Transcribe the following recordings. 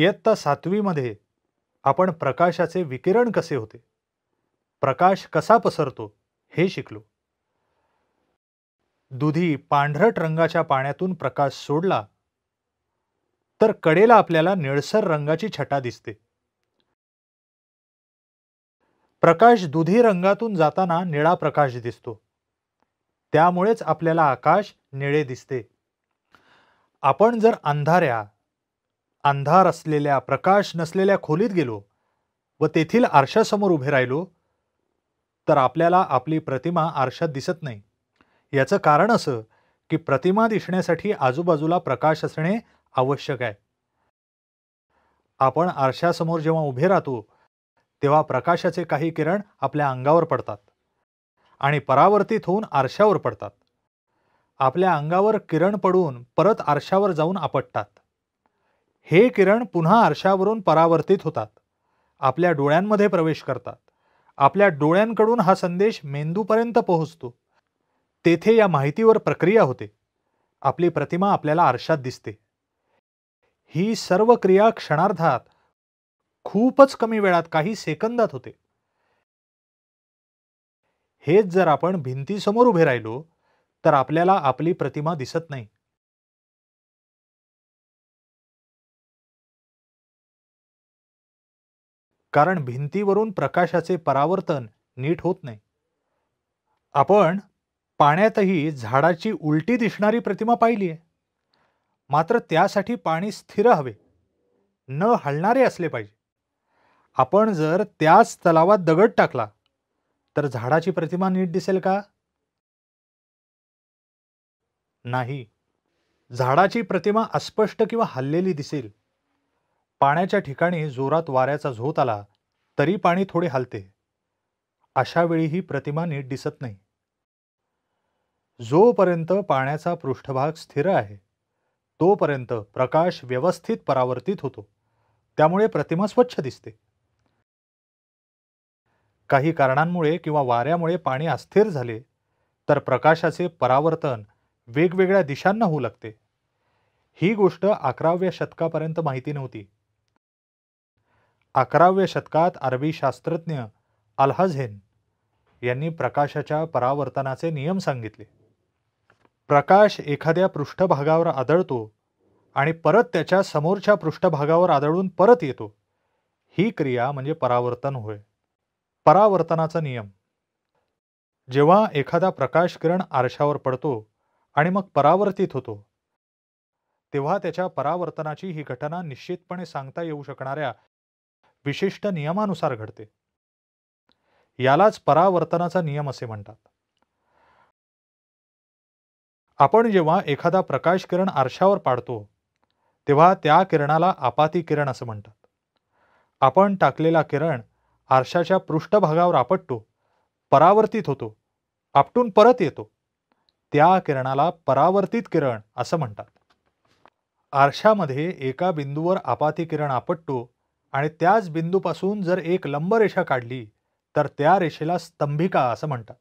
इयत्ता सातवीमध्ये आपण प्रकाशाचे विकिरण कसे होते प्रकाश कसा पसरतो हे शिकलो दुधी पांढरट रंगाच्या पाण्यातून प्रकाश सोडला तर कडेला आपल्याला निळसर रंगाची छटा दिसते प्रकाश दुधी रंगातून जाताना निळा प्रकाश दिसतो त्यामुळेच आपल्याला आकाश निळे दिसते आपण जर अंधाऱ्या अंधार असलेल्या प्रकाश नसलेल्या खोलीत गेलो व तेथील आरशासमोर उभे राहिलो तर आपल्याला आपली प्रतिमा आरशात दिसत नाही याचं कारण असं की प्रतिमा दिसण्यासाठी आजूबाजूला प्रकाश असणे आवश्यक आहे आपण आरशासमोर जेव्हा उभे राहतो तेव्हा प्रकाशाचे काही किरण आपल्या अंगावर पडतात आणि परावर्तित होऊन आरशावर पडतात आपल्या अंगावर किरण पडून परत आरशावर जाऊन आपटतात हे किरण पुन्हा आरशावरून परावर्तित होतात आपल्या डोळ्यांमध्ये प्रवेश करतात आपल्या डोळ्यांकडून हा संदेश मेंदूपर्यंत पोहोचतो तेथे या माहितीवर प्रक्रिया होते आपली प्रतिमा आपल्याला आरशात दिसते ही सर्व क्रिया क्षणार्धात खूपच कमी वेळात काही सेकंदात होते हेच जर आपण भिंतीसमोर उभे राहिलो तर आपल्याला आपली प्रतिमा दिसत नाही कारण भिंतीवरून प्रकाशाचे परावर्तन नीट होत नाही आपण पाण्यातही झाडाची उलटी दिसणारी प्रतिमा पाहिली आहे मात्र त्यासाठी पाणी स्थिर हवे न हलणारे असले पाहिजे आपण जर त्याच तलावात दगड टाकला तर झाडाची प्रतिमा नीट दिसेल का नाही झाडाची प्रतिमा अस्पष्ट किंवा हल्लेली दिसेल पाण्याच्या ठिकाणी जोरात वाऱ्याचा झोत आला तरी पाणी थोडे हलते अशा वेळी ही प्रतिमा नीट दिसत नाही जोपर्यंत पाण्याचा पृष्ठभाग स्थिर आहे तोपर्यंत प्रकाश व्यवस्थित परावर्तित होतो त्यामुळे प्रतिमा स्वच्छ दिसते काही कारणांमुळे किंवा वाऱ्यामुळे पाणी अस्थिर झाले तर प्रकाशाचे परावर्तन वेगवेगळ्या दिशांना होऊ लागते ही गोष्ट अकराव्या शतकापर्यंत माहिती नव्हती अकराव्या शतकात अरबी शास्त्रज्ञ अल्हझेन यांनी प्रकाशाच्या परावर्तनाचे नियम सांगितले प्रकाश एखाद्या पृष्ठभागावर आदळतो आणि परत त्याच्या समोरच्या पृष्ठभागावर आदळून परत येतो ही क्रिया म्हणजे परावर्तन होय परावर्तनाचा नियम जेव्हा एखादा प्रकाश किरण आरशावर पडतो आणि मग परावर्तित होतो तेव्हा त्याच्या परावर्तनाची ही घटना निश्चितपणे सांगता येऊ शकणाऱ्या विशिष्ट नियमानुसार घडते यालाच परावर्तनाचा नियम असे म्हणतात आपण जेव्हा एखादा प्रकाश किरण आरशावर पाडतो तेव्हा त्या किरणाला आपाती किरण असं म्हणतात आपण टाकलेला किरण आरशाच्या पृष्ठभागावर आपटतो परावर्तित होतो आपटून परत येतो त्या किरणाला परावर्तित किरण असं म्हणतात आरशामध्ये एका बिंदूवर आपाती किरण आपटतो आणि त्याच बिंदूपासून जर एक लंब रेषा काढली तर त्या रेषेला स्तंभिका असं म्हणतात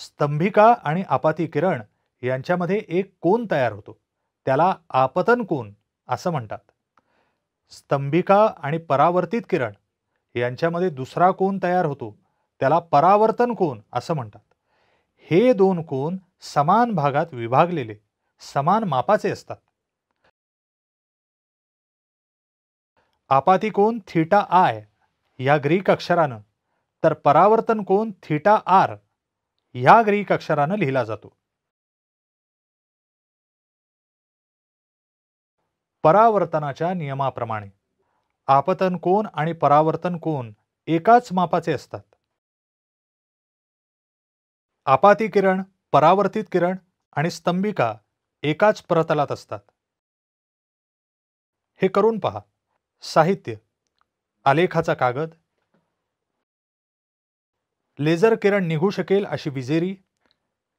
स्तंभिका आणि आपाती किरण यांच्यामध्ये एक कोन तयार होतो त्याला आपतन कोन असं म्हणतात स्तंभिका आणि परावर्तित किरण यांच्यामध्ये दुसरा कोन तयार होतो त्याला परावर्तन कोन असं म्हणतात हे दोन कोन समान भागात विभागलेले समान मापाचे असतात आपाती कोन थिटा आय या ग्रीक अक्षरानं तर परावर्तन कोन थीटा आर या ग्रीक अक्षरानं लिहिला जातो परावर्तनाच्या नियमाप्रमाणे आपतन कोन आणि परावर्तन कोन एकाच मापाचे असतात आपाती किरण परावर्तित किरण आणि स्तंभिका एकाच प्रतलात असतात हे करून पहा साहित्य आलेखाचा कागद लेझर किरण निघू शकेल अशी विजेरी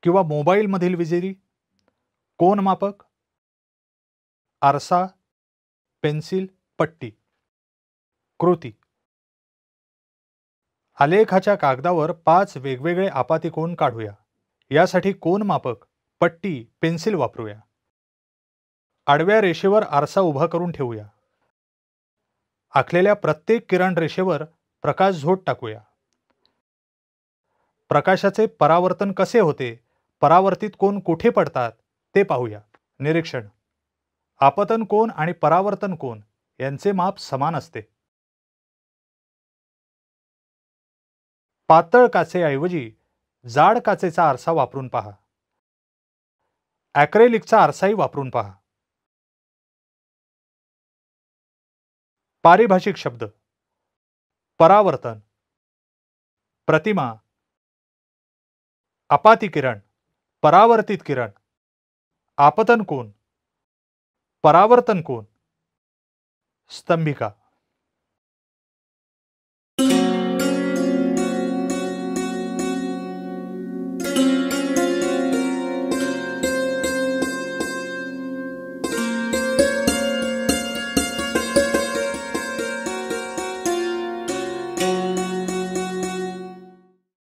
किंवा मोबाईलमधील विजेरी कोण मापक? आरसा पेन्सिल पट्टी कृती आलेखाच्या कागदावर पाच वेगवेगळे आपाती कोण काढूया यासाठी कोण मापक पट्टी पेन्सिल वापरूया आडव्या रेषेवर आरसा उभा करून ठेवूया आखलेल्या प्रत्येक किरण रेषेवर प्रकाश झोट टाकूया प्रकाशाचे परावर्तन कसे होते परावर्तित कोण कुठे पडतात ते पाहूया निरीक्षण आपतन कोण आणि परावर्तन कोण यांचे माप समान असते पातळ काचेऐवजी जाड काचेचा आरसा वापरून पहा ॲक्रेलिकचा आरसाही वापरून पहा पारिभाषिक शब्द परावर्तन प्रतिमा अपाती किरण परावर्तित किरण आपतन कोण परावर्तन कोण स्तंभिका